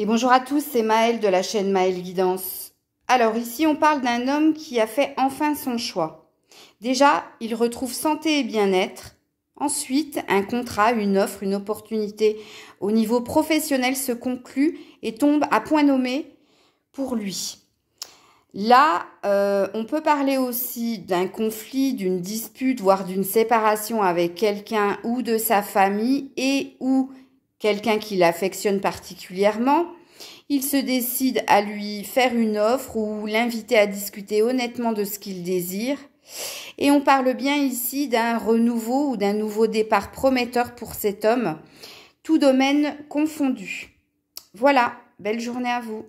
Et bonjour à tous, c'est Maël de la chaîne Maëlle Guidance. Alors ici, on parle d'un homme qui a fait enfin son choix. Déjà, il retrouve santé et bien-être. Ensuite, un contrat, une offre, une opportunité au niveau professionnel se conclut et tombe à point nommé pour lui. Là, euh, on peut parler aussi d'un conflit, d'une dispute, voire d'une séparation avec quelqu'un ou de sa famille et ou quelqu'un qui l'affectionne particulièrement, il se décide à lui faire une offre ou l'inviter à discuter honnêtement de ce qu'il désire. Et on parle bien ici d'un renouveau ou d'un nouveau départ prometteur pour cet homme, tout domaine confondu. Voilà, belle journée à vous.